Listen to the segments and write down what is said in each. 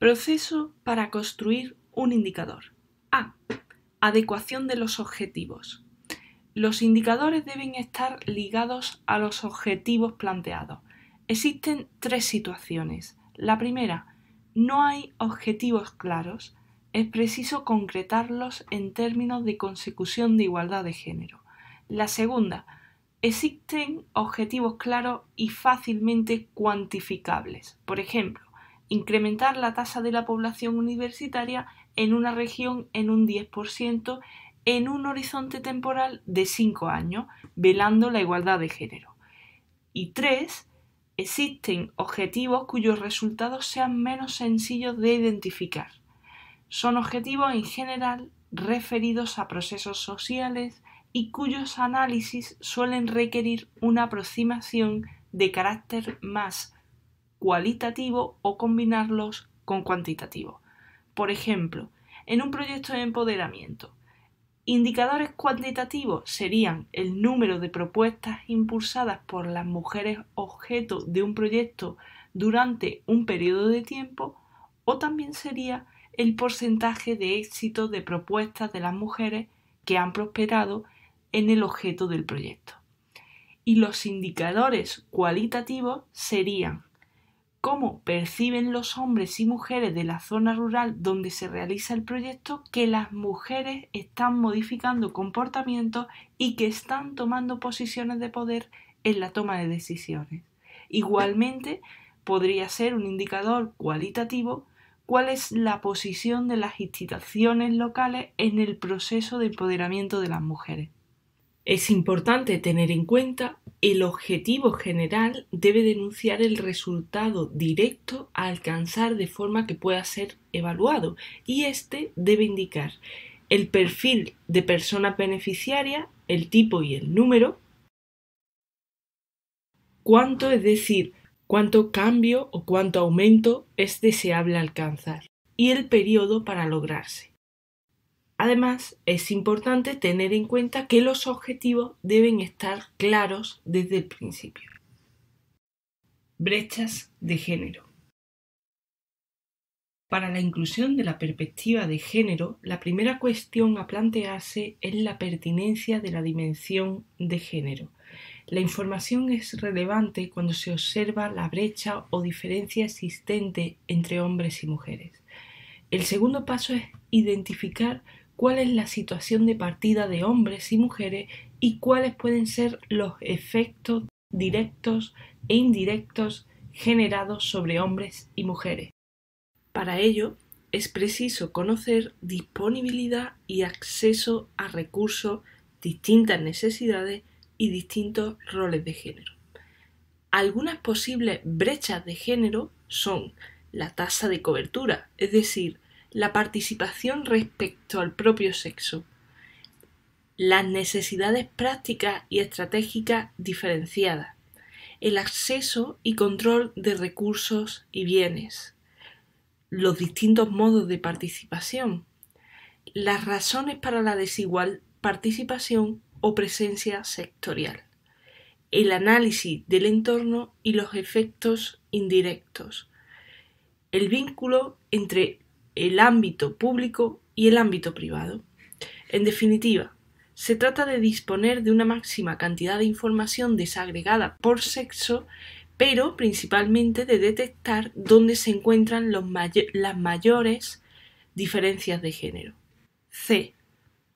Proceso para construir un indicador. A. Adecuación de los objetivos. Los indicadores deben estar ligados a los objetivos planteados. Existen tres situaciones. La primera, no hay objetivos claros. Es preciso concretarlos en términos de consecución de igualdad de género. La segunda, existen objetivos claros y fácilmente cuantificables. Por ejemplo, incrementar la tasa de la población universitaria en una región en un 10% en un horizonte temporal de 5 años, velando la igualdad de género. Y 3. Existen objetivos cuyos resultados sean menos sencillos de identificar. Son objetivos en general referidos a procesos sociales y cuyos análisis suelen requerir una aproximación de carácter más cualitativo o combinarlos con cuantitativo. Por ejemplo, en un proyecto de empoderamiento, indicadores cuantitativos serían el número de propuestas impulsadas por las mujeres objeto de un proyecto durante un periodo de tiempo o también sería el porcentaje de éxito de propuestas de las mujeres que han prosperado en el objeto del proyecto. Y los indicadores cualitativos serían cómo perciben los hombres y mujeres de la zona rural donde se realiza el proyecto que las mujeres están modificando comportamientos y que están tomando posiciones de poder en la toma de decisiones. Igualmente, podría ser un indicador cualitativo cuál es la posición de las instituciones locales en el proceso de empoderamiento de las mujeres. Es importante tener en cuenta el objetivo general debe denunciar el resultado directo a alcanzar de forma que pueda ser evaluado y este debe indicar el perfil de persona beneficiaria, el tipo y el número, cuánto, es decir, cuánto cambio o cuánto aumento es deseable alcanzar y el periodo para lograrse. Además, es importante tener en cuenta que los objetivos deben estar claros desde el principio. Brechas de género. Para la inclusión de la perspectiva de género, la primera cuestión a plantearse es la pertinencia de la dimensión de género. La información es relevante cuando se observa la brecha o diferencia existente entre hombres y mujeres. El segundo paso es identificar cuál es la situación de partida de hombres y mujeres y cuáles pueden ser los efectos directos e indirectos generados sobre hombres y mujeres. Para ello, es preciso conocer disponibilidad y acceso a recursos, distintas necesidades y distintos roles de género. Algunas posibles brechas de género son la tasa de cobertura, es decir, la participación respecto al propio sexo, las necesidades prácticas y estratégicas diferenciadas, el acceso y control de recursos y bienes, los distintos modos de participación, las razones para la desigual participación o presencia sectorial, el análisis del entorno y los efectos indirectos, el vínculo entre el ámbito público y el ámbito privado. En definitiva, se trata de disponer de una máxima cantidad de información desagregada por sexo, pero principalmente de detectar dónde se encuentran las mayores diferencias de género. C.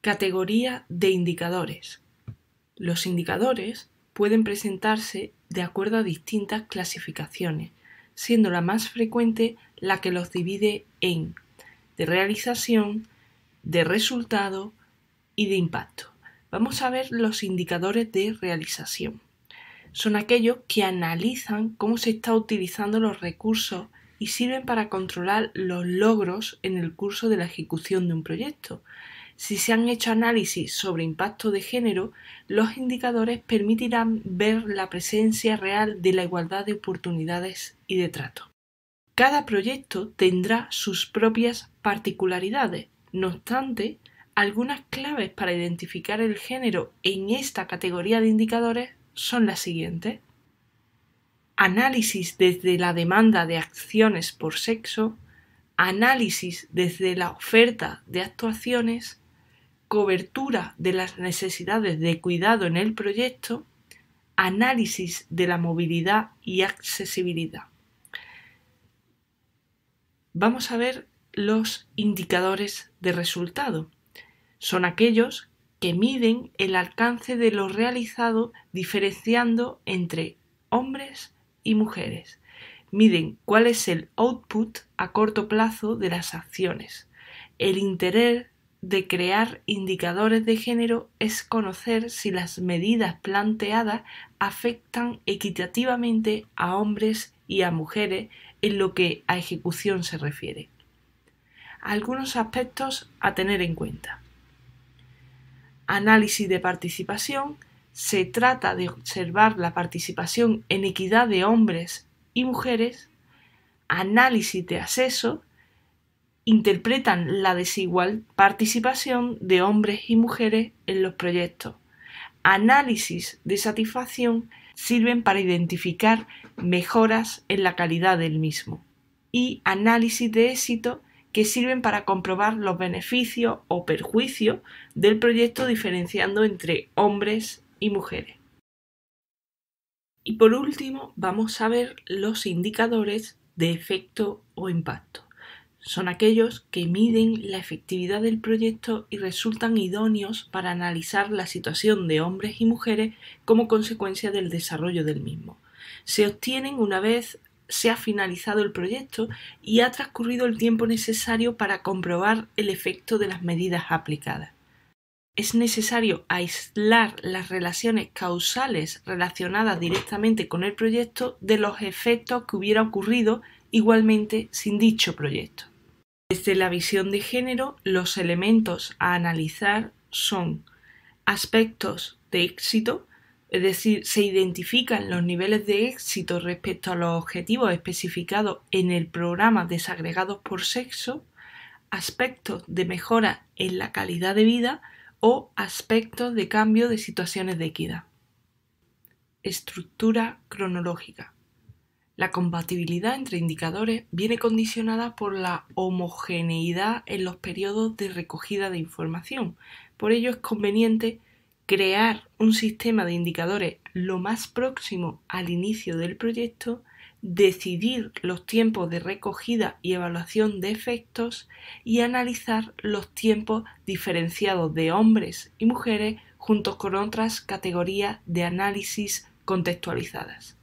Categoría de indicadores. Los indicadores pueden presentarse de acuerdo a distintas clasificaciones, siendo la más frecuente la que los divide en de realización, de resultado y de impacto. Vamos a ver los indicadores de realización. Son aquellos que analizan cómo se está utilizando los recursos y sirven para controlar los logros en el curso de la ejecución de un proyecto. Si se han hecho análisis sobre impacto de género, los indicadores permitirán ver la presencia real de la igualdad de oportunidades y de trato. Cada proyecto tendrá sus propias particularidades. No obstante, algunas claves para identificar el género en esta categoría de indicadores son las siguientes. Análisis desde la demanda de acciones por sexo, análisis desde la oferta de actuaciones, cobertura de las necesidades de cuidado en el proyecto, análisis de la movilidad y accesibilidad vamos a ver los indicadores de resultado. Son aquellos que miden el alcance de lo realizado diferenciando entre hombres y mujeres. Miden cuál es el output a corto plazo de las acciones. El interés de crear indicadores de género es conocer si las medidas planteadas afectan equitativamente a hombres y a mujeres en lo que a ejecución se refiere. Algunos aspectos a tener en cuenta. Análisis de participación. Se trata de observar la participación en equidad de hombres y mujeres. Análisis de acceso. Interpretan la desigual participación de hombres y mujeres en los proyectos. Análisis de satisfacción sirven para identificar mejoras en la calidad del mismo y análisis de éxito que sirven para comprobar los beneficios o perjuicios del proyecto diferenciando entre hombres y mujeres. Y por último, vamos a ver los indicadores de efecto o impacto son aquellos que miden la efectividad del proyecto y resultan idóneos para analizar la situación de hombres y mujeres como consecuencia del desarrollo del mismo. Se obtienen una vez se ha finalizado el proyecto y ha transcurrido el tiempo necesario para comprobar el efecto de las medidas aplicadas. Es necesario aislar las relaciones causales relacionadas directamente con el proyecto de los efectos que hubiera ocurrido igualmente sin dicho proyecto. Desde la visión de género, los elementos a analizar son aspectos de éxito, es decir, se identifican los niveles de éxito respecto a los objetivos especificados en el programa desagregados por sexo, aspectos de mejora en la calidad de vida o aspectos de cambio de situaciones de equidad. Estructura cronológica. La compatibilidad entre indicadores viene condicionada por la homogeneidad en los periodos de recogida de información. Por ello es conveniente crear un sistema de indicadores lo más próximo al inicio del proyecto, decidir los tiempos de recogida y evaluación de efectos y analizar los tiempos diferenciados de hombres y mujeres junto con otras categorías de análisis contextualizadas.